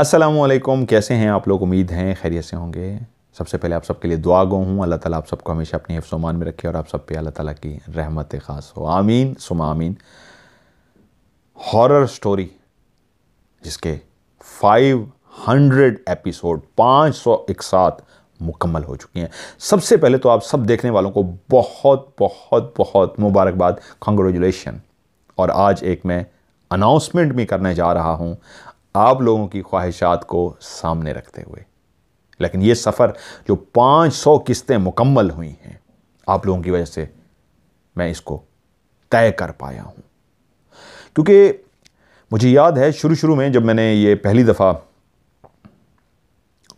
असलम कैसे हैं आप लोग उम्मीद हैं खैरियत से होंगे सबसे पहले आप सबके लिए दुआ गो हूँ अल्लाह ताला आप सबको हमेशा अपने हफ्सोमान में रखे और आप सब पे अल्लाह ताला की रहमत ख़ास हो आमीन सुमा आमीन हॉरर स्टोरी जिसके 500 एपिसोड सौ एक साथ मुकम्मल हो चुकी हैं सबसे पहले तो आप सब देखने वालों को बहुत बहुत बहुत मुबारकबाद कॉन्ग्रेचुलेशन और आज एक मैं अनाउंसमेंट भी करने जा रहा हूँ आप लोगों की ख्वाहिशात को सामने रखते हुए लेकिन ये सफ़र जो 500 किस्तें मुकम्मल हुई हैं आप लोगों की वजह से मैं इसको तय कर पाया हूँ क्योंकि मुझे याद है शुरू शुरू में जब मैंने ये पहली दफ़ा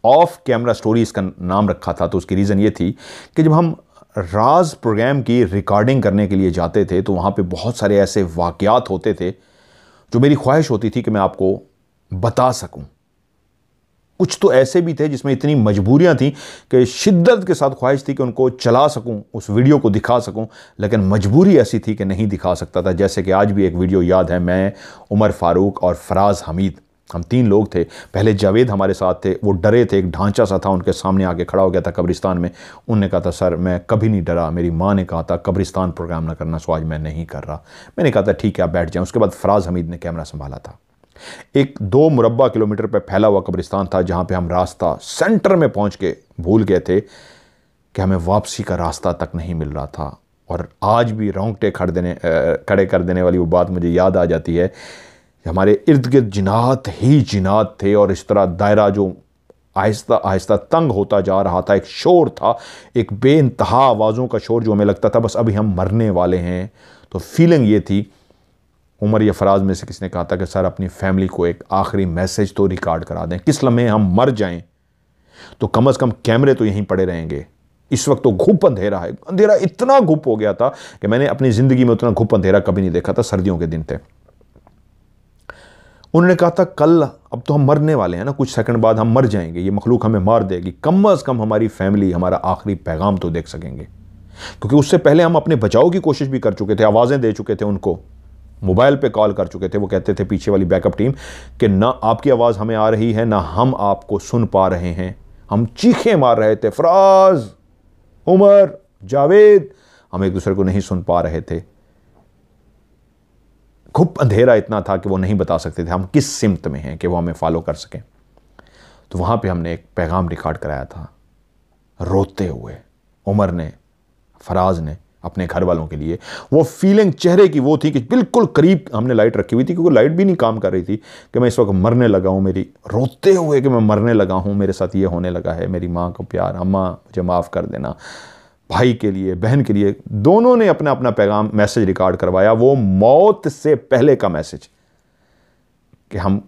ऑफ कैमरा स्टोरी इसका नाम रखा था तो उसकी रीज़न ये थी कि जब हम राज प्रोग्राम की रिकॉर्डिंग करने के लिए जाते थे तो वहाँ पे बहुत सारे ऐसे वाक़ात होते थे जो मेरी ख्वाहिश होती थी कि मैं आपको बता सकूं कुछ तो ऐसे भी थे जिसमें इतनी मजबूरियां थी कि शिद्दत के साथ ख्वाहिश थी कि उनको चला सकूं उस वीडियो को दिखा सकूं लेकिन मजबूरी ऐसी थी कि नहीं दिखा सकता था जैसे कि आज भी एक वीडियो याद है मैं उमर फारूक और फराज हमीद हम तीन लोग थे पहले जावेद हमारे साथ थे वो डरे थे एक ढांचा सा था उनके सामने आके खड़ा हो गया था कब्रिस्तान में उनने कहा था सर मैं कभी नहीं डरा मेरी माँ ने कहा था कब्रिस्तान प्रोग्राम ना करना सो आज मैं नहीं कर रहा मैंने कहा था ठीक है आप बैठ जाएं उसके बाद फराज हमीद ने कैमरा संभाला था एक दो मुरबा किलोमीटर पर फैला हुआ कब्रिस्तान था जहां पे हम रास्ता सेंटर में पहुंच के भूल गए थे कि हमें वापसी का रास्ता तक नहीं मिल रहा था और आज भी रोंगटे खड़ देने खड़े कर देने वाली वो बात मुझे याद आ जाती है हमारे इर्द गिर्द जिनात ही जिनात थे और इस तरह दायरा जो आहिस्ता आहिस्ता तंग होता जा रहा था एक शोर था एक बे आवाज़ों का शोर जो हमें लगता था बस अभी हम मरने वाले हैं तो फीलिंग ये थी उमर या फराज में से किसी ने कहा था कि सर अपनी फैमिली को एक आखिरी मैसेज तो रिकॉर्ड करा दें किस लम्हे हम मर जाएं तो कम अज़ कम कैमरे तो यहीं पड़े रहेंगे इस वक्त तो घुप अंधेरा है अंधेरा इतना घुप हो गया था कि मैंने अपनी ज़िंदगी में उतना घुप अंधेरा कभी नहीं देखा था सर्दियों के दिन थे उन्होंने कहा था कल अब तो हम मरने वाले हैं ना कुछ सेकंड बाद हम मर जाएंगे ये मखलूक हमें मार देगी कम अज़ कम हमारी फैमिली हमारा आखिरी पैगाम तो देख सकेंगे क्योंकि उससे पहले हम अपने बचाव की कोशिश भी कर चुके थे आवाज़ें दे चुके थे उनको मोबाइल पे कॉल कर चुके थे वो कहते थे पीछे वाली बैकअप टीम कि ना आपकी आवाज़ हमें आ रही है ना हम आपको सुन पा रहे हैं हम चीखे मार रहे थे फराज उमर जावेद हम एक दूसरे को नहीं सुन पा रहे थे खूब अंधेरा इतना था कि वो नहीं बता सकते थे हम किस सिमत में हैं कि वो हमें फॉलो कर सकें तो वहाँ पे हमने एक पैगाम रिकॉर्ड कराया था रोते हुए उमर ने फराज ने अपने घर वालों के लिए वो फीलिंग चेहरे की वो थी कि बिल्कुल करीब हमने लाइट रखी हुई थी क्योंकि लाइट भी नहीं काम कर रही थी कि मैं इस वक्त मरने लगा हूँ मेरी रोते हुए कि मैं मरने लगा हूँ मेरे साथ ये होने लगा है मेरी माँ को प्यार अम्मा मुझे माफ़ कर देना भाई के लिए बहन के लिए दोनों ने अपना अपना पैगाम मैसेज रिकॉर्ड करवाया वो मौत से पहले का मैसेज कि हम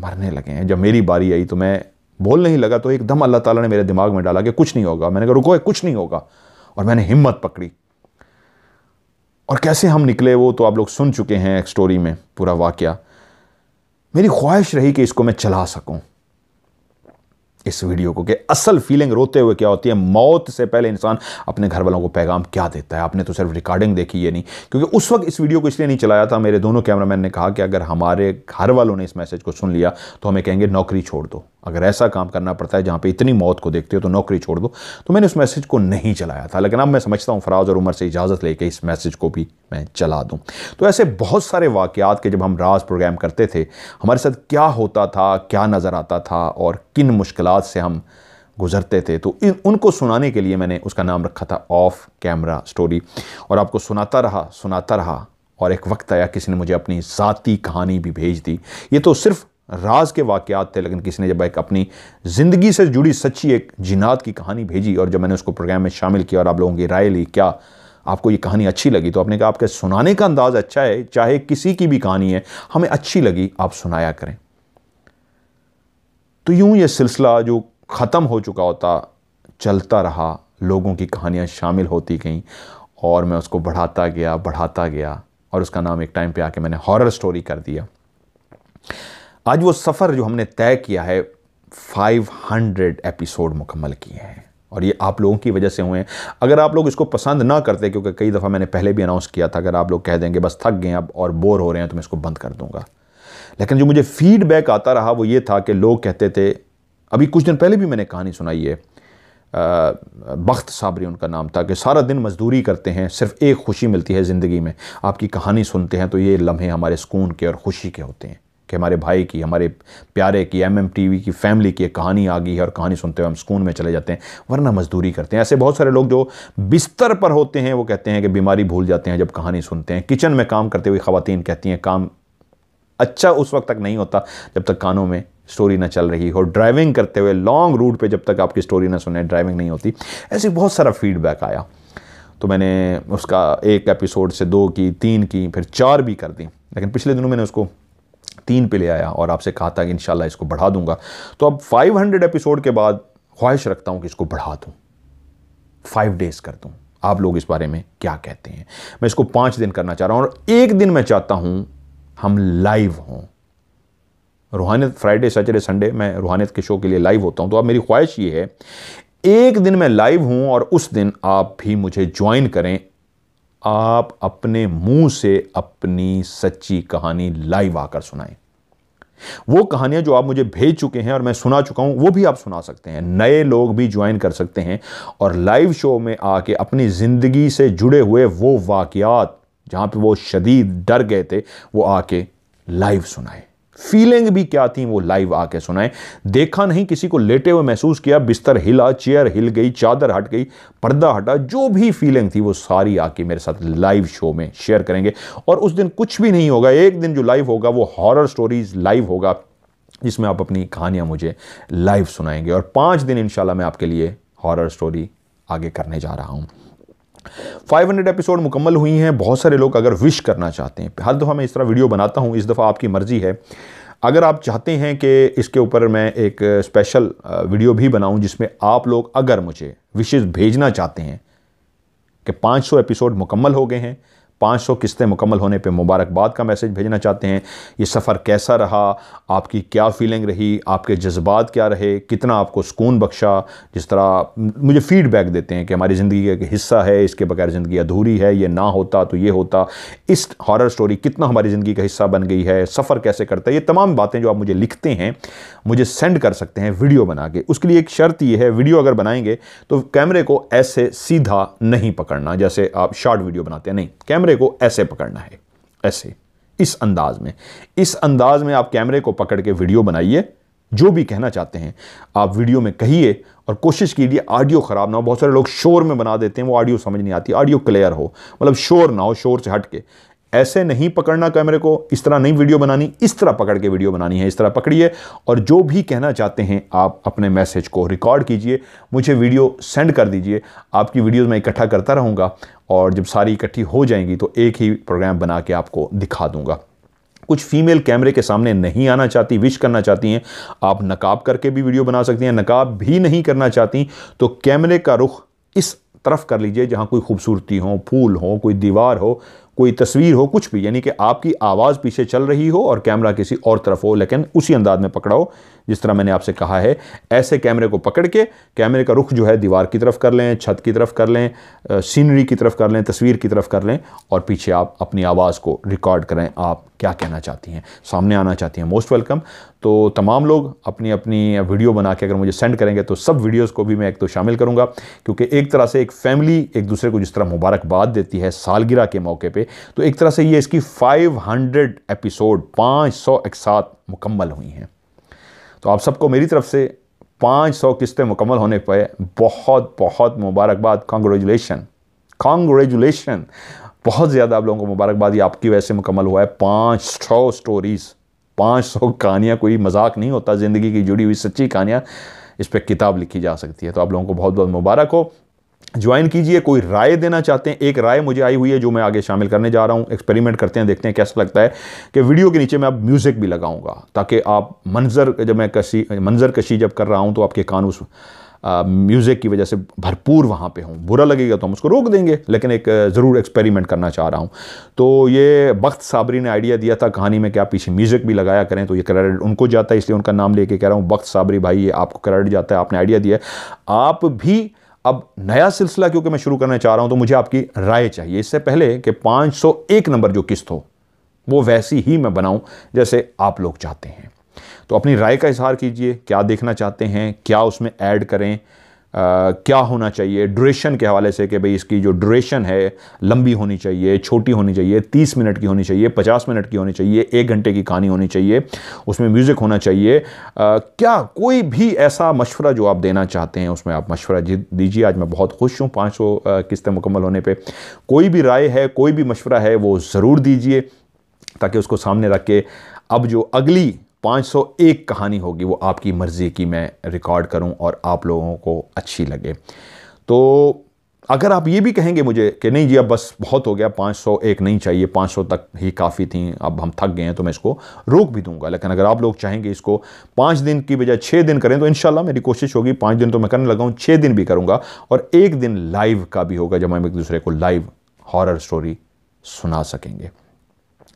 मरने लगे हैं जब मेरी बारी आई तो मैं बोल नहीं लगा तो एकदम अल्लाह ताला ने मेरे दिमाग में डाला कि कुछ नहीं होगा मैंने कहा रुको कुछ नहीं होगा और मैंने हिम्मत पकड़ी और कैसे हम निकले वो तो आप लोग सुन चुके हैं एक स्टोरी में पूरा वाक्य मेरी ख्वाहिश रही कि इसको मैं चला सकूं इस वीडियो को कि असल फीलिंग रोते हुए क्या होती है मौत से पहले इंसान अपने घर वालों को पैगाम क्या देता है आपने तो सिर्फ रिकॉर्डिंग देखी है नहीं क्योंकि उस वक्त इस वीडियो को इसलिए नहीं चलाया था मेरे दोनों कैमरामैन ने कहा कि अगर हमारे घर वालों ने इस मैसेज को सुन लिया तो हमें कहेंगे नौकरी छोड़ दो अगर ऐसा काम करना पड़ता है जहाँ पे इतनी मौत को देखते हो तो नौकरी छोड़ दो तो मैंने उस मैसेज को नहीं चलाया था लेकिन अब मैं समझता हूँ फराज और उमर से इजाज़त लेके इस मैसेज को भी मैं चला दूँ तो ऐसे बहुत सारे वाक़ात के जब हम राज प्रोग्राम करते थे हमारे साथ क्या होता था क्या नज़र आता था और किन मुश्किल से हम गुजरते थे तो इन उनको सुनाने के लिए मैंने उसका नाम रखा था ऑफ कैमरा स्टोरी और आपको सुनाता रहा सुनाता रहा और एक वक्त आया किसी ने मुझे अपनी ज़ाती कहानी भी भेज दी ये तो सिर्फ़ राज के वाकयात थे लेकिन किसी ने जब एक अपनी ज़िंदगी से जुड़ी सच्ची एक जिनात की कहानी भेजी और जब मैंने उसको प्रोग्राम में शामिल किया और आप लोगों की राय ली क्या आपको ये कहानी अच्छी लगी तो आपने कहा आपके सुनाने का अंदाज़ अच्छा है चाहे किसी की भी कहानी है हमें अच्छी लगी आप सुनाया करें तो यूं ये सिलसिला जो ख़त्म हो चुका होता चलता रहा लोगों की कहानियाँ शामिल होती गईं और मैं उसको बढ़ाता गया बढ़ाता गया और उसका नाम एक टाइम पे आके मैंने हॉरर स्टोरी कर दिया आज वो सफ़र जो हमने तय किया है 500 एपिसोड मुकम्मल किए हैं और ये आप लोगों की वजह से हुए हैं अगर आप लोग इसको पसंद ना करते क्योंकि कई दफ़ा मैंने पहले भी अनाउंस किया था अगर आप लोग कह देंगे बस थक गए अब और बोर हो रहे हैं तो मैं इसको बंद कर दूंगा लेकिन जो मुझे फीडबैक आता रहा वो ये था कि लोग कहते थे अभी कुछ दिन पहले भी मैंने कहानी सुनाई है बख्त साबरी उनका नाम था कि सारा दिन मजदूरी करते हैं सिर्फ एक खुशी मिलती है ज़िंदगी में आपकी कहानी सुनते हैं तो ये लम्हे हमारे सुकून के और खुशी के होते हैं कि हमारे भाई की हमारे प्यारे की एम एम टी वी की फैमिली की एक कहानी आ गई है और कहानी सुनते हुए हम सुकून में चले जाते हैं वरना मजदूरी करते हैं ऐसे बहुत सारे लोग जो बिस्तर पर होते हैं वो कहते हैं कि बीमारी भूल जाते हैं जब कहानी सुनते हैं किचन में काम करते हुए ख़वान कहती हैं काम अच्छा उस वक्त तक नहीं होता जब तक कानों में स्टोरी ना चल रही हो ड्राइविंग करते हुए लॉन्ग रूट पर जब तक आपकी स्टोरी ना सुने ड्राइविंग नहीं होती ऐसे बहुत सारा फीडबैक आया तो मैंने उसका एक एपिसोड से दो की तीन की फिर चार भी कर दी लेकिन पिछले दिनों मैंने उसको तीन पे ले आया और आपसे कहा था कि इन इसको बढ़ा दूंगा तो अब 500 एपिसोड के बाद ख्वाहिश रखता हूं कि इसको बढ़ा दूं फाइव डेज़ कर दूं आप लोग इस बारे में क्या कहते हैं मैं इसको पाँच दिन करना चाह रहा हूं और एक दिन मैं चाहता हूं हम लाइव हों रूहानियत फ्राइडे सैटरडे संडे मैं रूहानियत के शो के लिए लाइव होता हूं तो अब मेरी ख्वाहिश ये है एक दिन मैं लाइव हूं और उस दिन आप भी मुझे ज्वाइन करें आप अपने मुंह से अपनी सच्ची कहानी लाइव आकर सुनाएं वो कहानियां जो आप मुझे भेज चुके हैं और मैं सुना चुका हूं वो भी आप सुना सकते हैं नए लोग भी ज्वाइन कर सकते हैं और लाइव शो में आके अपनी ज़िंदगी से जुड़े हुए वो वाकियात जहाँ पे वो शदीद डर गए थे वो आके लाइव सुनाएं फीलिंग भी क्या थी वो लाइव आके सुनाए देखा नहीं किसी को लेटे हुए महसूस किया बिस्तर हिला चेयर हिल गई चादर हट गई पर्दा हटा जो भी फीलिंग थी वो सारी आके मेरे साथ लाइव शो में शेयर करेंगे और उस दिन कुछ भी नहीं होगा एक दिन जो लाइव होगा वो हॉरर स्टोरीज लाइव होगा जिसमें आप अपनी कहानियां मुझे लाइव सुनाएंगे और पांच दिन इंशाला मैं आपके लिए हॉरर स्टोरी आगे करने जा रहा हूं 500 एपिसोड मुकम्मल हुई हैं बहुत सारे लोग अगर विश करना चाहते हैं हर दफ़ा मैं इस तरह वीडियो बनाता हूं इस दफ़ा आपकी मर्ज़ी है अगर आप चाहते हैं कि इसके ऊपर मैं एक स्पेशल वीडियो भी बनाऊं जिसमें आप लोग अगर मुझे विशेष भेजना चाहते हैं कि 500 एपिसोड मुकम्मल हो गए हैं पाँच सौ किस्तें मुकम्मल होने पर मुबारकबाद का मैसेज भेजना चाहते हैं ये सफ़र कैसा रहा आपकी क्या फीलिंग रही आपके जज्बात क्या रहे कितना आपको सुकून बख्शा जिस तरह मुझे फ़ीडबैक देते हैं कि हमारी ज़िंदगी का एक हिस्सा है इसके बगैर ज़िंदगी अधूरी है ये ना होता तो ये होता इस हॉरर स्टोरी कितना हमारी ज़िंदगी का हिस्सा बन गई है सफ़र कैसे करता है ये तमाम बातें जो आप मुझे लिखते हैं मुझे सेंड कर सकते हैं वीडियो बना के उसके लिए एक शर्त ये है वीडियो अगर बनाएंगे तो कैमरे को ऐसे सीधा नहीं पकड़ना जैसे आप शॉर्ट वीडियो बनाते हैं नहीं कैमरे कैमरे को ऐसे पकड़ना है ऐसे इस अंदाज में इस अंदाज में आप कैमरे को पकड़ के वीडियो बनाइए जो भी कहना चाहते हैं आप वीडियो में कहिए और कोशिश कीजिए ऑडियो ख़राब ना हो बहुत सारे लोग शोर में बना देते हैं वो ऑडियो समझ नहीं आती ऑडियो क्लियर हो मतलब शोर ना हो शोर से हट के ऐसे नहीं पकड़ना कैमरे को इस तरह नहीं वीडियो बनानी इस तरह पकड़ के वीडियो बनानी है इस तरह पकड़िए और जो भी कहना चाहते हैं आप अपने मैसेज को रिकॉर्ड कीजिए मुझे वीडियो सेंड कर दीजिए आपकी वीडियोस मैं इकट्ठा करता रहूँगा और जब सारी इकट्ठी हो जाएंगी तो एक ही प्रोग्राम बना के आपको दिखा दूंगा कुछ फीमेल कैमरे के सामने नहीं आना चाहती विश करना चाहती हैं आप नकाब करके भी वीडियो बना सकती हैं नकाब भी नहीं करना चाहती तो कैमरे का रुख इस तरफ कर लीजिए जहाँ कोई खूबसूरती हो फूल हो कोई दीवार हो कोई तस्वीर हो कुछ भी यानी कि आपकी आवाज़ पीछे चल रही हो और कैमरा किसी और तरफ हो लेकिन उसी अंदाज में पकड़ाओ जिस तरह मैंने आपसे कहा है ऐसे कैमरे को पकड़ के कैमरे का रुख जो है दीवार की तरफ कर लें छत की तरफ कर लें सीनरी की तरफ कर लें तस्वीर की तरफ कर लें और पीछे आप अपनी आवाज़ को रिकॉर्ड करें आप क्या कहना चाहती हैं सामने आना चाहती हैं मोस्ट वेलकम तो तमाम लोग अपनी अपनी वीडियो बना के अगर मुझे सेंड करेंगे तो सब वीडियोस को भी मैं एक तो शामिल करूंगा क्योंकि एक तरह से एक फैमिली एक दूसरे को जिस तरह मुबारकबाद देती है सालगिरह के मौके पे पे तो एक तरह से ये इसकी 500 एपिसोड 500 एक साथ मुकम्मल हुई हैं तो आप सबको मेरी तरफ से 500 किस्तें मुकम्मल होने पर बहुत बहुत मुबारकबाद कॉन्ग्रेजुलेशन कॉन्ग्रेजुलेशन बहुत ज़्यादा आप लोगों को मुबारकबाद ये आपकी वजह से मुकम्मल हुआ है पाँच सौ स्टोरीज़ पाँच सौ कहानियाँ कोई मजाक नहीं होता ज़िंदगी की जुड़ी हुई सच्ची कहानियाँ इस पर किताब लिखी जा सकती है तो आप लोगों को बहुत बहुत मुबारक हो ज्वाइन कीजिए कोई राय देना चाहते हैं एक राय मुझे आई हुई है जो मैं आगे शामिल करने जा रहा हूँ एक्सपेरिमेंट करते हैं देखते हैं कैसा लगता है कि वीडियो के नीचे मैं अब म्यूज़िक भी लगाऊंगा ताकि आप मंजर जब मैं कशी मंजर कशी जब कर रहा हूँ तो आपके कान उस म्यूज़िक की वजह से भरपूर वहाँ पे हूँ बुरा लगेगा तो हम उसको रोक देंगे लेकिन एक ज़रूर एक्सपेरिमेंट करना चाह रहा हूँ तो ये बख्त साबरी ने आइडिया दिया था कहानी में क्या पीछे म्यूज़िक भी लगाया करें तो ये क्रेडिट उनको जाता है इसलिए उनका नाम लेके कह रहा हूँ बख्त साबरी भाई ये आपको क्रेडिट जाता है आपने आइडिया दिया है आप भी अब नया सिलसिला क्योंकि मैं शुरू करना चाह रहा हूं तो मुझे आपकी राय चाहिए इससे पहले कि 501 नंबर जो किस्त हो वो वैसी ही मैं बनाऊं जैसे आप लोग चाहते हैं तो अपनी राय का इजहार कीजिए क्या देखना चाहते हैं क्या उसमें ऐड करें क्या होना चाहिए ड्यूरेशन के हवाले से कि भाई इसकी जो ड्यूरेशन है लंबी होनी चाहिए छोटी होनी चाहिए तीस मिनट की होनी चाहिए पचास मिनट की होनी चाहिए एक घंटे की कहानी होनी चाहिए उसमें म्यूज़िक होना चाहिए आ, क्या कोई भी ऐसा मशवरा जो आप देना चाहते हैं उसमें आप मशवरा दीजिए आज मैं बहुत खुश हूँ पाँच सौ किस्तें मुकम्मल होने पर कोई भी राय है कोई भी मशवरा है वो ज़रूर दीजिए ताकि उसको सामने रख के अब जो अगली 501 कहानी होगी वो आपकी मर्ज़ी की मैं रिकॉर्ड करूं और आप लोगों को अच्छी लगे तो अगर आप ये भी कहेंगे मुझे कि नहीं जी अब बस बहुत हो गया 501 नहीं चाहिए 500 तक ही काफ़ी थी अब हम थक गए हैं तो मैं इसको रोक भी दूंगा लेकिन अगर आप लोग चाहेंगे इसको पाँच दिन की बजाय छः दिन करें तो इन मेरी कोशिश होगी पाँच दिन तो मैं करने लगा हूँ छः दिन भी करूँगा और एक दिन लाइव का भी होगा जब हम एक दूसरे को लाइव हॉरर स्टोरी सुना सकेंगे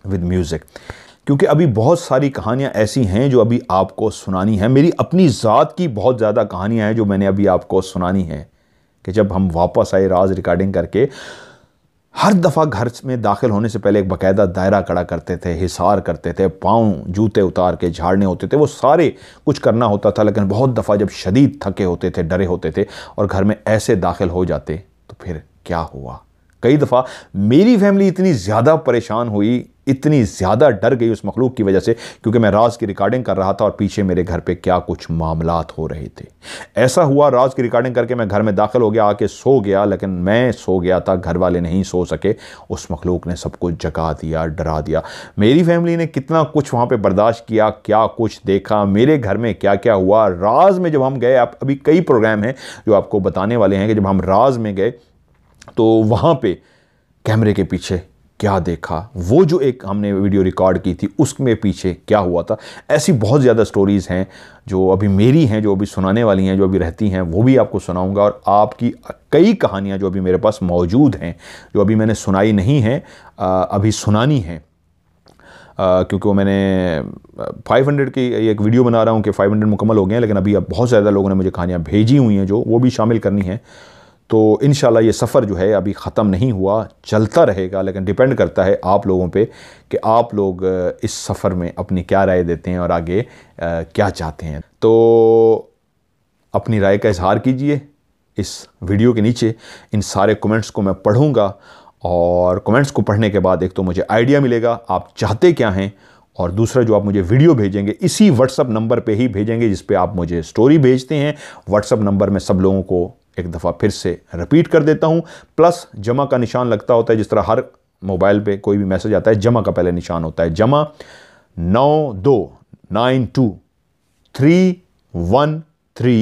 विद म्यूज़िक क्योंकि अभी बहुत सारी कहानियाँ ऐसी हैं जो अभी आपको सुनानी है मेरी अपनी ज़ात की बहुत ज़्यादा कहानियाँ हैं जो मैंने अभी आपको सुनानी है कि जब हम वापस आए राज रिकॉर्डिंग करके हर दफ़ा घर में दाखिल होने से पहले एक बाकायदा दायरा खड़ा करते थे हिसार करते थे पाँव जूते उतार के झाड़ने होते थे वो सारे कुछ करना होता था लेकिन बहुत दफ़ा जब शदीद थके होते थे डरे होते थे और घर में ऐसे दाखिल हो जाते तो फिर क्या हुआ कई दफ़ा मेरी फैमिली इतनी ज़्यादा परेशान हुई इतनी ज़्यादा डर गई उस मखलूक की वजह से क्योंकि मैं राज की रिकॉर्डिंग कर रहा था और पीछे मेरे घर पे क्या कुछ मामला हो रहे थे ऐसा हुआ राज की रिकॉर्डिंग करके मैं घर में दाखिल हो गया आके सो गया लेकिन मैं सो गया था घर वाले नहीं सो सके उस मखलूक ने सबको जगा दिया डरा दिया मेरी फैमिली ने कितना कुछ वहाँ पर बर्दाश्त किया क्या कुछ देखा मेरे घर में क्या क्या हुआ राज में जब हम गए आप अभी कई प्रोग्राम हैं जो आपको बताने वाले हैं कि जब हम राज में गए तो वहाँ पे कैमरे के पीछे क्या देखा वो जो एक हमने वीडियो रिकॉर्ड की थी उसमें पीछे क्या हुआ था ऐसी बहुत ज़्यादा स्टोरीज़ हैं जो अभी मेरी हैं जो अभी सुनाने वाली हैं जो अभी रहती हैं वो भी आपको सुनाऊंगा और आपकी कई कहानियां जो अभी मेरे पास मौजूद हैं जो अभी मैंने सुनाई नहीं हैं अभी सुनानी हैं क्योंकि वो मैंने 500 की एक वीडियो बना रहा हूँ कि 500 मुकम्मल हो गए हैं लेकिन अभी अब बहुत ज़्यादा लोगों ने मुझे कहानियाँ भेजी हुई हैं जो वो भी शामिल करनी है तो इन ये सफ़र जो है अभी ख़त्म नहीं हुआ चलता रहेगा लेकिन डिपेंड करता है आप लोगों पे कि आप लोग इस सफ़र में अपनी क्या राय देते हैं और आगे क्या चाहते हैं तो अपनी राय का इजहार कीजिए इस वीडियो के नीचे इन सारे कमेंट्स को मैं पढ़ूँगा और कमेंट्स को पढ़ने के बाद एक तो मुझे आइडिया मिलेगा आप चाहते क्या हैं और दूसरा जो आप मुझे वीडियो भेजेंगे इसी व्हाट्सअप नंबर पे ही भेजेंगे जिस पे आप मुझे स्टोरी भेजते हैं व्हाट्सअप नंबर में सब लोगों को एक दफ़ा फिर से रिपीट कर देता हूँ प्लस जमा का निशान लगता होता है जिस तरह हर मोबाइल पे कोई भी मैसेज आता है जमा का पहले निशान होता है जमा नौ दो nine two three one three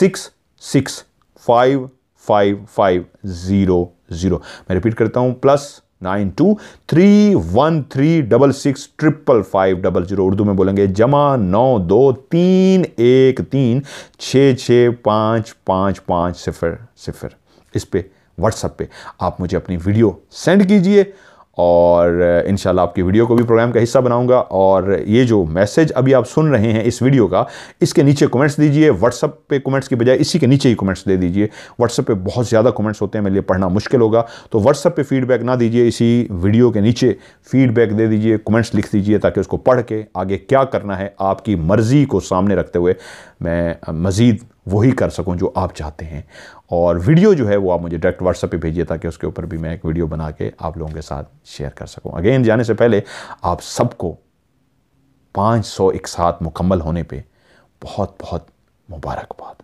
six six five five five zero zero मैं रिपीट करता हूँ plus nine two three one three double six triple five double zero Urdu में बोलेंगे जमा नौ दो तीन एक तीन छ छ पाँच पाँच पाँच सिफर सिफर इस पर व्हाट्सएप पे आप मुझे अपनी वीडियो सेंड कीजिए और इन आपकी वीडियो को भी प्रोग्राम का हिस्सा बनाऊंगा और ये जो मैसेज अभी आप सुन रहे हैं इस वीडियो का इसके नीचे कमेंट्स दीजिए व्हाट्सअप पे कमेंट्स की बजाय इसी के नीचे ही कमेंट्स दे दीजिए व्हाट्सअप पे बहुत ज़्यादा कमेंट्स होते हैं मेरे लिए पढ़ना मुश्किल होगा तो व्हाट्सअप पे फीडबैक ना दीजिए इसी वीडियो के नीचे फीडबैक दे दीजिए कमेंट्स लिख दीजिए ताकि उसको पढ़ के आगे क्या करना है आपकी मर्ज़ी को सामने रखते हुए मैं मज़ीद वही कर सकूं जो आप चाहते हैं और वीडियो जो है वो आप मुझे डायरेक्ट व्हाट्सएप पे भेजिए ताकि उसके ऊपर भी मैं एक वीडियो बना के आप लोगों के साथ शेयर कर सकूं अगेन जाने से पहले आप सबको पाँच सौ एक साथ मुकम्मल होने पे बहुत बहुत मुबारकबाद